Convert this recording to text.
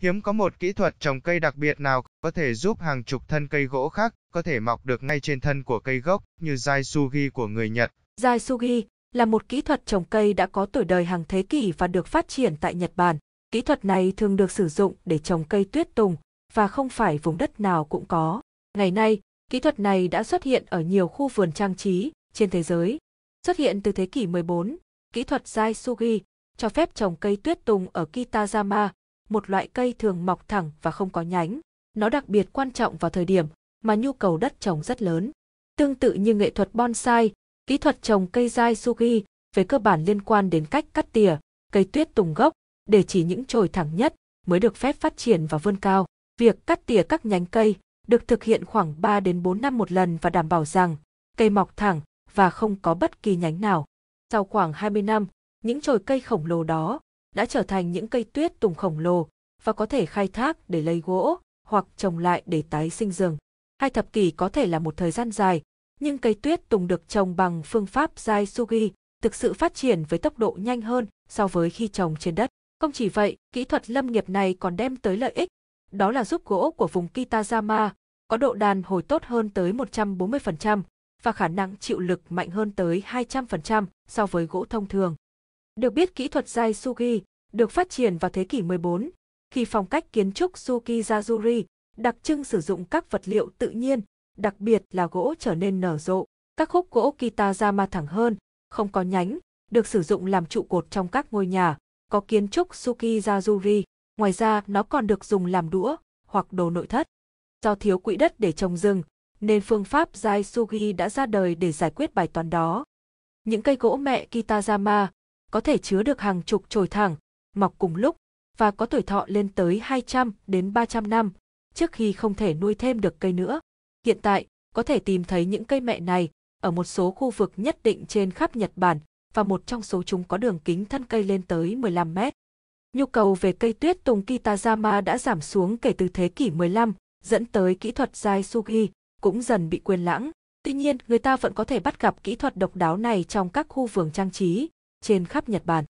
hiếm có một kỹ thuật trồng cây đặc biệt nào có thể giúp hàng chục thân cây gỗ khác có thể mọc được ngay trên thân của cây gốc như Jaisugi của người Nhật. Jaisugi là một kỹ thuật trồng cây đã có tuổi đời hàng thế kỷ và được phát triển tại Nhật Bản. Kỹ thuật này thường được sử dụng để trồng cây tuyết tùng và không phải vùng đất nào cũng có. Ngày nay, kỹ thuật này đã xuất hiện ở nhiều khu vườn trang trí trên thế giới. Xuất hiện từ thế kỷ 14, kỹ thuật Jaisugi cho phép trồng cây tuyết tùng ở Kitajama, một loại cây thường mọc thẳng và không có nhánh. Nó đặc biệt quan trọng vào thời điểm mà nhu cầu đất trồng rất lớn. Tương tự như nghệ thuật bonsai, kỹ thuật trồng cây dai sugi về cơ bản liên quan đến cách cắt tỉa, cây tuyết tùng gốc để chỉ những chồi thẳng nhất mới được phép phát triển và vươn cao. Việc cắt tỉa các nhánh cây được thực hiện khoảng 3 đến 4 năm một lần và đảm bảo rằng cây mọc thẳng và không có bất kỳ nhánh nào. Sau khoảng 20 năm, những chồi cây khổng lồ đó đã trở thành những cây tuyết tùng khổng lồ và có thể khai thác để lấy gỗ hoặc trồng lại để tái sinh rừng. Hai thập kỷ có thể là một thời gian dài, nhưng cây tuyết tùng được trồng bằng phương pháp dai sugi thực sự phát triển với tốc độ nhanh hơn so với khi trồng trên đất. Không chỉ vậy, kỹ thuật lâm nghiệp này còn đem tới lợi ích, đó là giúp gỗ của vùng Kitazama có độ đàn hồi tốt hơn tới 140% và khả năng chịu lực mạnh hơn tới 200% so với gỗ thông thường. Được biết kỹ thuật dai sugi được phát triển vào thế kỷ 14, khi phong cách kiến trúc Tsukizazuri, đặc trưng sử dụng các vật liệu tự nhiên, đặc biệt là gỗ trở nên nở rộ. Các khúc gỗ Kitazama thẳng hơn, không có nhánh, được sử dụng làm trụ cột trong các ngôi nhà, có kiến trúc Tsukizazuri. Ngoài ra, nó còn được dùng làm đũa hoặc đồ nội thất. Do thiếu quỹ đất để trồng rừng, nên phương pháp Jai Sugi đã ra đời để giải quyết bài toán đó. Những cây gỗ mẹ Kitazama có thể chứa được hàng chục chồi thẳng, mọc cùng lúc và có tuổi thọ lên tới 200 đến 300 năm trước khi không thể nuôi thêm được cây nữa. Hiện tại, có thể tìm thấy những cây mẹ này ở một số khu vực nhất định trên khắp Nhật Bản và một trong số chúng có đường kính thân cây lên tới 15 mét. Nhu cầu về cây tuyết tùng Kitazama đã giảm xuống kể từ thế kỷ 15, dẫn tới kỹ thuật dai sugi cũng dần bị quên lãng. Tuy nhiên, người ta vẫn có thể bắt gặp kỹ thuật độc đáo này trong các khu vườn trang trí trên khắp Nhật Bản.